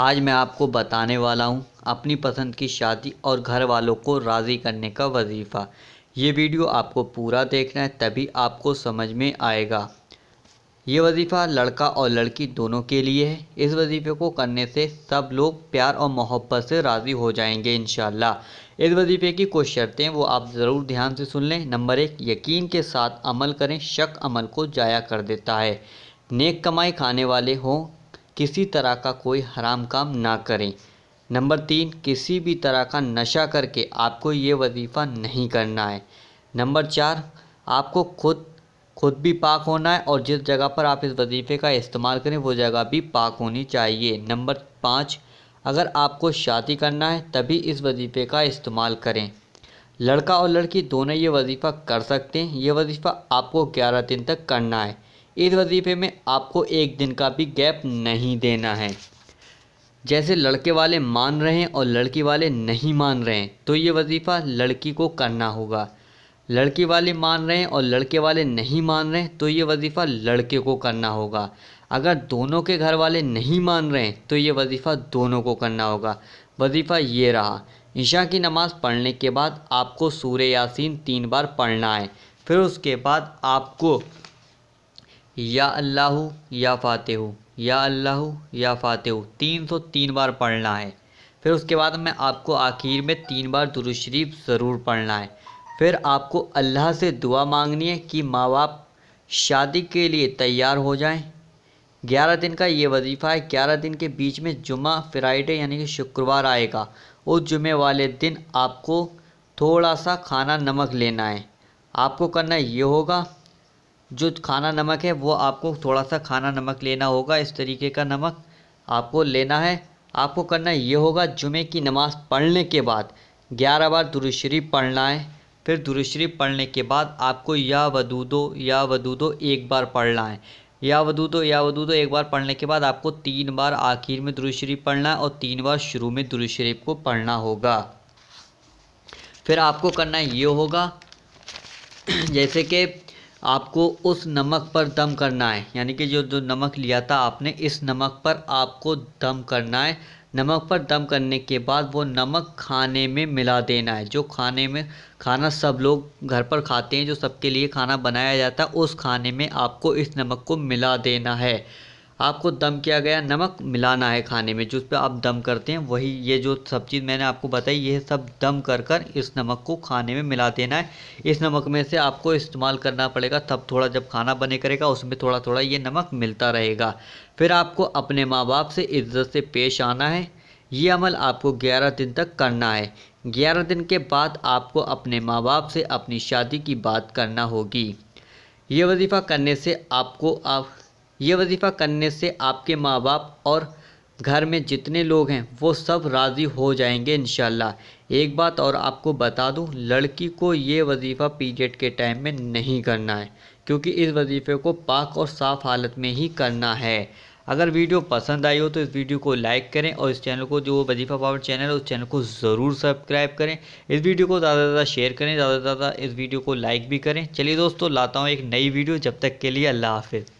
आज मैं आपको बताने वाला हूँ अपनी पसंद की शादी और घर वालों को राज़ी करने का वजीफ़ा ये वीडियो आपको पूरा देखना है तभी आपको समझ में आएगा ये वजीफ़ा लड़का और लड़की दोनों के लिए है इस वजीफ़े को करने से सब लोग प्यार और मोहब्बत से राज़ी हो जाएंगे इन इस वजीफ़े की कुछ शर्तें वो आप ज़रूर ध्यान से सुन लें नंबर एक यकीन के साथ अमल करें शक अमल को जाया कर देता है नेक कमाई खाने वाले हों किसी तरह का कोई हराम काम ना करें नंबर तीन किसी भी तरह का नशा करके आपको ये वजीफ़ा नहीं करना है नंबर चार आपको खुद खुद भी पाक होना है और जिस जगह पर आप इस वजीफ़े का इस्तेमाल करें वो जगह भी पाक होनी चाहिए नंबर पाँच अगर आपको शादी करना है तभी इस वजीफ़े का इस्तेमाल करें लड़का और लड़की दोनों ये वजीफ़ा कर सकते हैं ये वजीफ़ा आपको ग्यारह दिन तक करना है इस वजीफ़े में आपको एक दिन का भी गैप नहीं देना है जैसे लड़के वाले मान रहे हैं और लड़की वाले नहीं मान रहे हैं तो ये वजीफ़ा लड़की को करना होगा लड़की वाले मान रहे हैं और लड़के वाले नहीं मान रहे हैं तो ये वजीफ़ा लड़के को करना होगा अगर दोनों के घर वाले नहीं मान रहे हैं तो ये वजीफ़ा दोनों को करना होगा वजीफ़ा ये रहा ईशा की नमाज़ पढ़ने के बाद आपको सूर्य यासीन तीन बार पढ़ना है फिर उसके बाद आपको या अल्लाह या फ़ातह या अल्लाह या हो तीन सौ तीन बार पढ़ना है फिर उसके बाद मैं आपको आखिर में तीन बार दुरुशरीफ शरीफ ज़रूर पढ़ना है फिर आपको अल्लाह से दुआ मांगनी है कि माँ बाप शादी के लिए तैयार हो जाएं ग्यारह दिन का ये वजीफ़ा है ग्यारह दिन के बीच में जुमा फ्राइडे यानी कि शुक्रवार आएगा उस जुमे वाले दिन आपको थोड़ा सा खाना नमक लेना है आपको करना ये होगा जो खाना नमक है वो आपको थोड़ा सा खाना नमक लेना होगा इस तरीके का नमक आपको लेना है आपको करना ये होगा जुमे की नमाज़ पढ़ने के बाद ग्यारह बार दुरुशरी पढ़ना है फिर दुरुशरी पढ़ने के बाद आपको या वदूदो या वदूदो एक बार पढ़ना है या वदूदो या वदूदो एक बार पढ़ने के बाद आपको तीन बार आखिर में दुरुशरी पढ़ना है और तीन बार शुरू में दुरुशरीफ को पढ़ना होगा फिर आपको करना ये होगा जैसे कि आपको उस नमक पर दम करना है यानी कि जो जो नमक लिया था आपने इस नमक पर आपको दम करना है नमक पर दम करने के बाद वो नमक खाने में मिला देना है जो खाने में खाना सब लोग घर पर खाते हैं जो सबके लिए खाना बनाया जाता है उस खाने में आपको इस नमक को मिला देना है आपको दम किया गया नमक मिलाना है खाने में जिस पर आप दम करते हैं वही ये जो सब चीज़ मैंने आपको बताई ये सब दम कर कर इस नमक को खाने में मिला देना है इस नमक में से आपको इस्तेमाल करना पड़ेगा तब थोड़ा जब खाना बने करेगा उसमें थोड़ा थोड़ा ये नमक मिलता रहेगा फिर आपको अपने माँ बाप से इज्जत से पेश आना है ये अमल आपको ग्यारह दिन तक करना है ग्यारह दिन के बाद आपको अपने माँ बाप से अपनी शादी की बात करना होगी ये वजीफ़ा करने से आपको आप ये वजीफ़ा करने से आपके माँ बाप और घर में जितने लोग हैं वो सब राज़ी हो जाएंगे इन एक बात और आपको बता दूं लड़की को ये वजीफ़ा पीरियड के टाइम में नहीं करना है क्योंकि इस वजीफ़े को पाक और साफ़ हालत में ही करना है अगर वीडियो पसंद आई हो तो इस वीडियो को लाइक करें और इस चैनल को जो वजीफ़ा पावर चैनल है उस चैनल को ज़रूर सब्सक्राइब करें इस वीडियो को ज़्यादा से ज़्यादा शेयर करें ज़्यादा से ज़्यादा इस वीडियो को लाइक भी करें चलिए दोस्तों लाता हूँ एक नई वीडियो जब तक के लिए अल्लाह हाफिज़